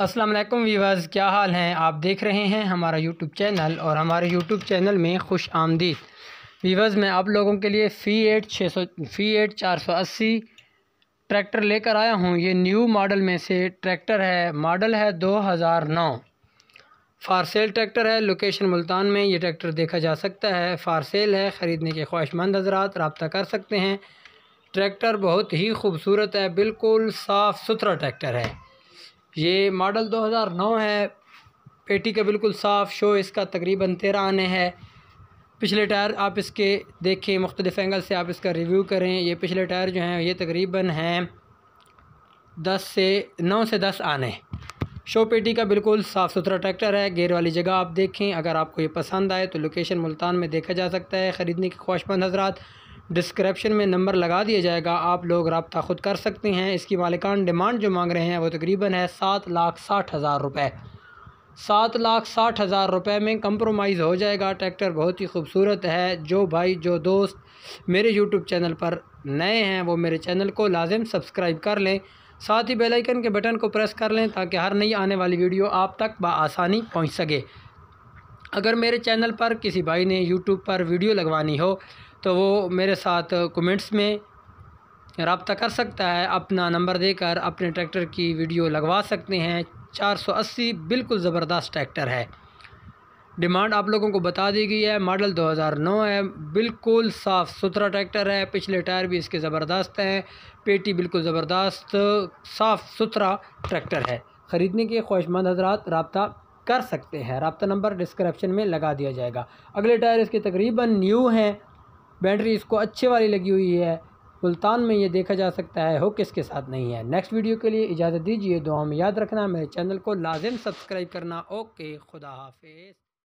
असलम वालेकुम वीवर्स क्या हाल हैं आप देख रहे हैं हमारा यूट्यूब चैनल और हमारे यूट्यूब चैनल में खुश आमदीद वीवर्स मैं आप लोगों के लिए फ़ी एट छः सौ फ़ी एट चार सौ अस्सी ट्रैक्टर लेकर आया हूँ ये न्यू मॉडल में से ट्रैक्टर है मॉडल है दो हज़ार नौ फारसेल ट्रैक्टर है लोकेशन मुल्तान में ये ट्रैक्टर देखा जा सकता है फारसेल है ख़रीदने के ख्वाहिशमंद हजरात रबता कर सकते हैं ट्रैक्टर बहुत ही खूबसूरत है बिल्कुल साफ़ सुथरा ट्रैक्टर है ये मॉडल 2009 है पेटी का बिल्कुल साफ़ शो इसका तकरीबन तेरह आने है पिछले टायर आप इसके देखें मुख्तलिफ एंगल से आप इसका रिव्यू करें ये पिछले टायर जो हैं ये तकरीबन हैं दस से नौ से दस आने शो पेटी का बिल्कुल साफ़ सुथरा ट्रैक्टर है गेयर वाली जगह आप देखें अगर आपको ये पसंद आए तो लोकेशन मुल्तान में देखा जा सकता है ख़रीदने की ख्वाहिशमंद हजरात डिस्क्रिप्शन में नंबर लगा दिया जाएगा आप लोग रबता ख़ुद कर सकते हैं इसकी मालिकान डिमांड जो मांग रहे हैं वो तकरीबन है सात लाख साठ हज़ार रुपये सात लाख साठ हज़ार रुपये में कंप्रोमाइज़ हो जाएगा ट्रैक्टर बहुत ही खूबसूरत है जो भाई जो दोस्त मेरे यूट्यूब चैनल पर नए हैं वो मेरे चैनल को लाजिम सब्सक्राइब कर लें साथ ही बेलाइकन के बटन को प्रेस कर लें ताकि हर नई आने वाली वीडियो आप तक बसानी पहुँच सके अगर मेरे चैनल पर किसी भाई ने यूट्यूब पर वीडियो लगवानी हो तो वो मेरे साथ कमेंट्स में रबता कर सकता है अपना नंबर देकर अपने ट्रैक्टर की वीडियो लगवा सकते हैं 480 बिल्कुल ज़बरदस्त ट्रैक्टर है डिमांड आप लोगों को बता दी गई है मॉडल 2009 है बिल्कुल साफ़ सुथरा ट्रैक्टर है पिछले टायर भी इसके ज़बरदस्त हैं पेटी बिल्कुल ज़बरदस्त साफ़ सुथरा ट्रैक्टर है ख़रीदने के ख्वाहिशमंद हजरात रबता कर सकते हैं रबता नंबर डिस्क्रिप्शन में लगा दिया जाएगा अगले टायर इसके तकरीबन न्यू हैं बैटरी इसको अच्छे वाली लगी हुई है मुल्तान में ये देखा जा सकता है हो किसके साथ नहीं है नेक्स्ट वीडियो के लिए इजाज़त दीजिए दो हम याद रखना मेरे चैनल को लाजिम सब्सक्राइब करना ओके खुदा हाफिज़